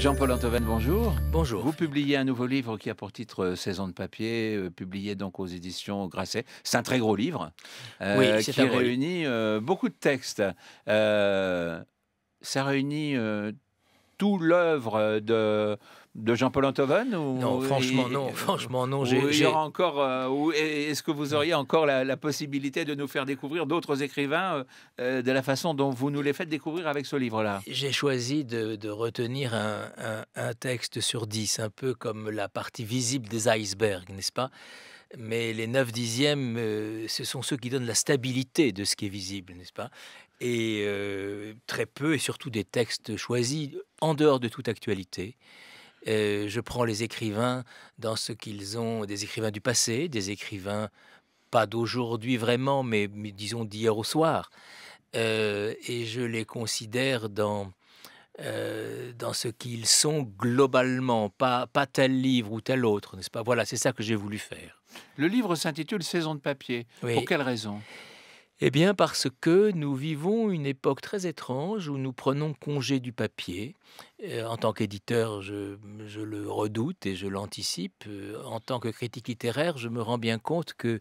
Jean-Paul Antoven, bonjour. Bonjour. Vous publiez un nouveau livre qui a pour titre euh, Saison de papier, euh, publié donc aux éditions Grasset. C'est un très gros livre euh, qui réunit beaucoup de textes. ça réunit tout l'œuvre de de Jean-Paul Antoven ou... Non, franchement, non. franchement, non. J'ai, encore. Euh, est-ce que vous auriez encore la, possibilité de nous faire découvrir d'autres écrivains euh, euh, de la façon dont vous nous les faites découvrir avec ce livre-là J'ai choisi de, retenir un, texte sur dix, un peu comme la partie visible des icebergs, n'est-ce pas mais les neuf dixièmes, ce sont ceux qui donnent la stabilité de ce qui est visible, n'est-ce pas Et très peu, et surtout des textes choisis en dehors de toute actualité je prends les écrivains dans ce qu'ils ont, des écrivains du passé, des écrivains pas d'aujourd'hui vraiment, mais, disons d'hier au soir. Euh, et je les considère dans, euh, dans ce qu'ils sont globalement, pas, pas tel livre ou tel autre, n'est-ce pas Voilà, c'est ça que j'ai voulu faire. Le livre s'intitule Saison de papier. Pour quelle raison eh bien parce que nous vivons une époque très étrange où nous prenons congé du papier. Euh, en tant qu'éditeur, je, le redoute et je l'anticipe. Euh, en tant que critique littéraire, je me rends bien compte que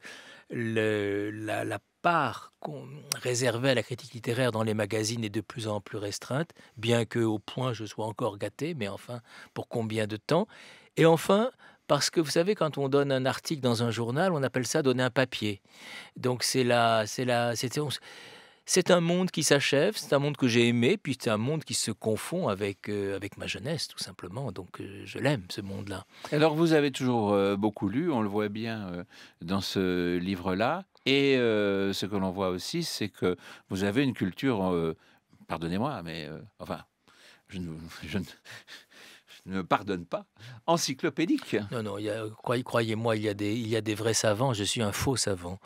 la, part qu'on à la critique littéraire dans les magazines est de plus en plus restreinte, bien que au point je sois encore gâté, mais enfin, pour combien de temps Et enfin, parce que vous savez, quand on donne un article dans un journal, on appelle ça donner un papier. Donc c'est là, c'est là, c'est un monde qui s'achève, c'est un monde que j'ai aimé, puis c'est un monde qui se confond avec, euh, avec ma jeunesse, tout simplement. Donc euh, je l'aime, ce monde-là. Alors vous avez toujours euh, beaucoup lu, on le voit bien dans ce livre-là. Et ce que l'on voit aussi, c'est que vous avez une culture, pardonnez-moi, mais enfin, je ne, je ne ne pardonne pas, encyclopédique. Non, non, croyez-moi, il, y a des, il y des vrais savants, je suis un faux savant.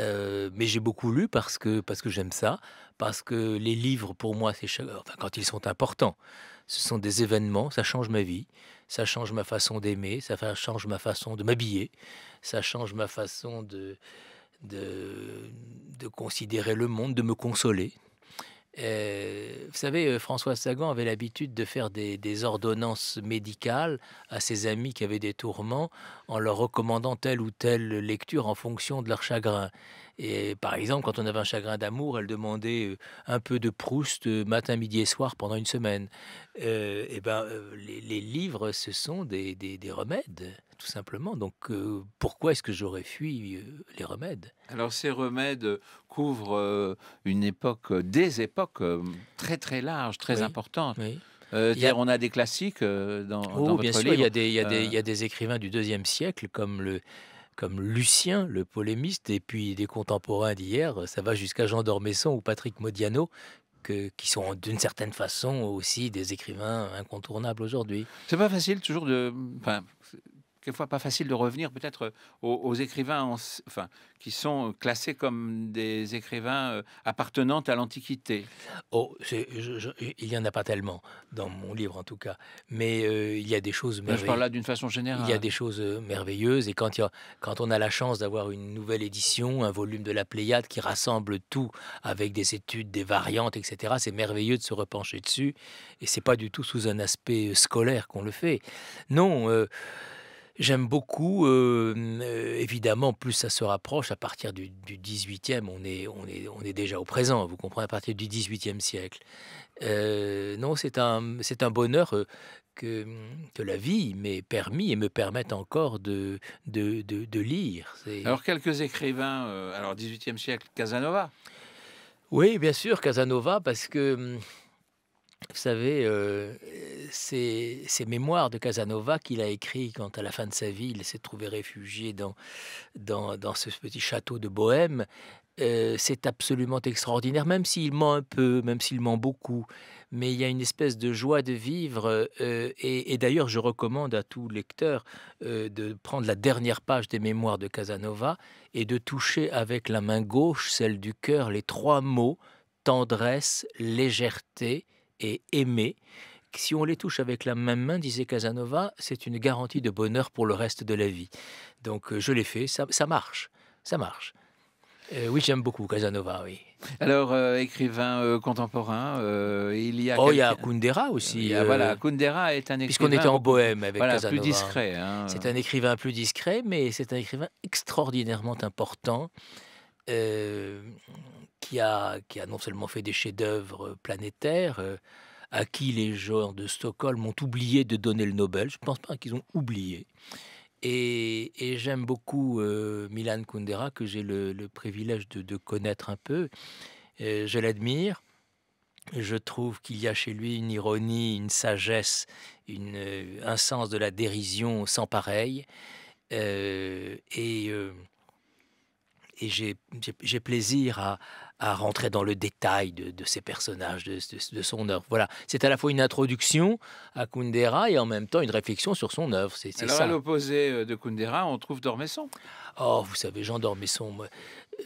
Euh, mais j'ai beaucoup lu parce que, parce que j'aime ça, parce que les livres, pour moi, c'est quand ils sont importants, ce sont des événements, ça change ma vie, ça change ma façon d'aimer, ça change ma façon de m'habiller, ça change ma façon de, de considérer le monde, de me consoler, euh, vous savez, euh, François Sagan avait l'habitude de faire des, ordonnances médicales à ses amis qui avaient des tourments en leur recommandant telle ou telle lecture en fonction de leur chagrin. Et par exemple, quand on avait un chagrin d'amour, elle demandait euh, un peu de Proust matin, midi et soir pendant une semaine. et eh ben, les, livres, ce sont des remèdes tout simplement. Donc euh, pourquoi est-ce que j'aurais fui euh, les remèdes Alors ces remèdes euh, couvrent une époque, des époques très très larges, très importantes. On a des classiques dans, oh, bien sûr, il y, a des, il, y a des, écrivains du deuxième siècle comme le comme Lucien, le polémiste, et puis des contemporains d'hier, ça va jusqu'à Jean d'Ormesson ou Patrick Modiano, que, qui sont d'une certaine façon aussi des écrivains incontournables aujourd'hui. C'est pas facile toujours de, enfin, quelquefois pas facile de revenir peut-être euh, aux, écrivains enfin, qui sont euh, classés comme des écrivains euh, appartenant à l'Antiquité. Oh, il n'y en a pas tellement, dans mon livre en tout cas, mais il y a des choses merveilleuses. Je parle là d'une façon générale. Il y a des choses merveilleuses, et quand, quand on a la chance d'avoir une nouvelle édition, un volume de la Pléiade qui rassemble tout avec des études, des variantes, etc., c'est merveilleux de se repencher dessus, et c'est pas du tout sous un aspect scolaire qu'on le fait. Non. J'aime beaucoup, euh, évidemment, plus ça se rapproche, à partir du, du 18e, on est, on, est, on est déjà au présent, vous comprenez, à partir du 18e siècle. Euh, non, c'est un, un bonheur euh, que, la vie m'ait permis et me permette encore de, de, de lire. Alors, quelques écrivains, alors 18e siècle, Casanova oui, bien sûr, Casanova, parce que vous savez, euh, ces, mémoires de Casanova qu'il a écrit quand à la fin de sa vie il s'est trouvé réfugié dans, dans, ce petit château de Bohème, euh, c'est absolument extraordinaire, même s'il ment un peu, même s'il ment beaucoup. Mais il y a une espèce de joie de vivre. Euh, et, d'ailleurs, je recommande à tout lecteur de prendre la dernière page des Mémoires de Casanova et de toucher avec la main gauche, celle du cœur, les trois mots tendresse, légèreté et aimer. Si on les touche avec la même main, disait Casanova, c'est une garantie de bonheur pour le reste de la vie. Donc euh, je l'ai fait, ça, marche, ça marche. Euh, oui, j'aime beaucoup Casanova, oui. Alors, euh, écrivain contemporain, il y a... Oh, il y a Kundera aussi. voilà, Kundera est un écrivain... Puisqu'on était en Bohème avec voilà, Casanova. plus discret. Hein. C'est un écrivain plus discret, mais c'est un écrivain extraordinairement important. Euh, qui, a, qui a non seulement fait des chefs-d'œuvre euh, planétaires, euh, à qui les gens de Stockholm ont oublié de donner le Nobel. Je ne pense pas qu'ils ont oublié. Et, j'aime beaucoup Milan Kundera, que j'ai le, privilège de, connaître un peu. je l'admire. Je trouve qu'il y a chez lui une ironie, une sagesse, une, un sens de la dérision sans pareil. et et j'ai plaisir à, à, rentrer dans le détail de, de ces personnages, de, de, son œuvre. Voilà, c'est à la fois une introduction à Kundera et en même temps une réflexion sur son œuvre. C'est Alors ça. à l'opposé euh, de Kundera, on trouve Dormesson. Oh, vous savez, Jean Dormesson.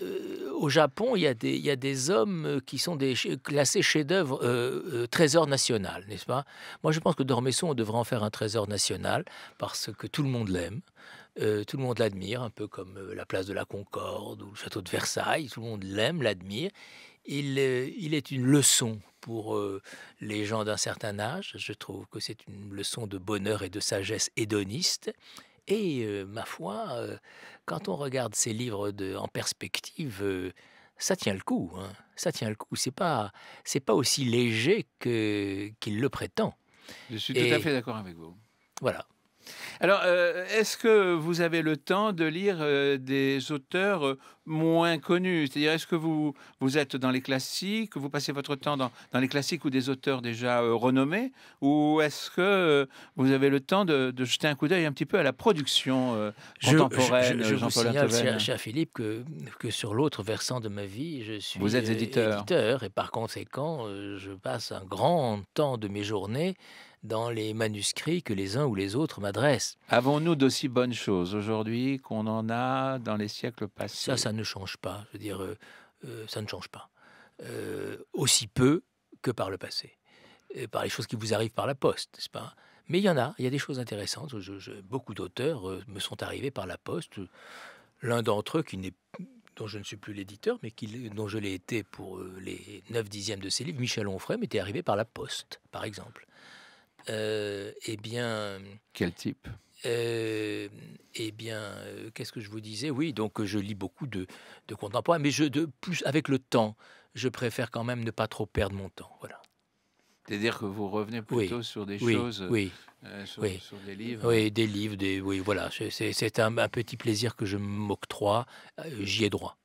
Euh, au Japon, il y, a des, il y, a des, hommes qui sont des, classés chefs-d'œuvre euh, trésor national, n'est-ce pas Moi, je pense que Dormesson, on devrait en faire un trésor national parce que tout le monde l'aime. Euh, tout le monde l'admire, un peu comme euh, la place de la Concorde ou le château de Versailles. Tout le monde l'aime, l'admire. Il, euh, est une leçon pour les gens d'un certain âge. Je trouve que c'est une leçon de bonheur et de sagesse hédoniste. Et ma foi, quand on regarde ces livres en perspective, ça tient le coup. Hein. Ça tient le coup. C'est pas, c'est pas aussi léger que qu'il le prétend. Je suis tout à fait d'accord avec vous. Voilà. Alors, euh, est-ce que vous avez le temps de lire euh, des auteurs euh, moins connus C'est-à-dire, est-ce que vous, vous êtes dans les classiques, vous passez votre temps dans, les classiques ou des auteurs déjà renommés, ou est-ce que vous avez le temps de, jeter un coup d'œil un petit peu à la production contemporaine Je, je, je vous signale, cher, Philippe, que, que sur l'autre versant de ma vie, je suis vous êtes éditeur et par conséquent, je passe un grand temps de mes journées dans les manuscrits que les uns ou les autres m'adressent. Avons-nous d'aussi bonnes choses aujourd'hui qu'on en a dans les siècles passés Ça, ça ne change pas. Je veux dire, euh, euh, ça ne change pas. Euh, aussi peu que par le passé. par les choses qui vous arrivent par la poste, n'est-ce pas Mais il y en a, il y a des choses intéressantes. beaucoup d'auteurs me sont arrivés par la poste. L'un d'entre eux, qui n'est dont je ne suis plus l'éditeur, mais qui, dont je l'ai été pour les 9 dixièmes de ses livres, Michel Onfray, m'était arrivé par la poste, par exemple. Euh, eh bien. Quel type euh, eh bien, euh, qu'est-ce que je vous disais Oui, donc je lis beaucoup de, contemporains, mais je, de, plus avec le temps, je préfère quand même ne pas trop perdre mon temps. Voilà. C'est-à-dire que vous revenez plutôt sur des choses, oui, sur, des livres. Oui, des livres, oui, voilà. C'est un, un, petit plaisir que je m'octroie. J'y ai droit.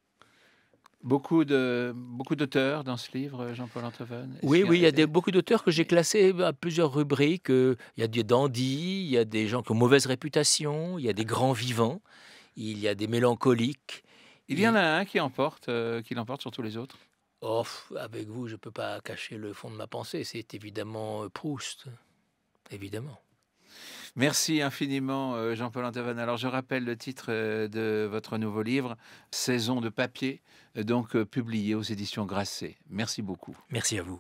Beaucoup de beaucoup d'auteurs dans ce livre, Jean-Paul Antoven. Oui, oui, il y a beaucoup d'auteurs que j'ai classés euh, à plusieurs rubriques. Euh, il y a des dandys, il y a des gens qui ont mauvaise réputation, il y a des grands vivants, il y a des mélancoliques. Il y en a un qui emporte, euh, l'emporte sur tous les autres. Oh, avec vous, je ne peux pas cacher le fond de ma pensée. C'est évidemment Proust, évidemment. Merci infiniment, euh, Jean-Paul Antevan. Alors, je rappelle le titre euh, de votre nouveau livre, Saison de papier, euh, donc publié aux éditions Grasset. Merci beaucoup. Merci à vous.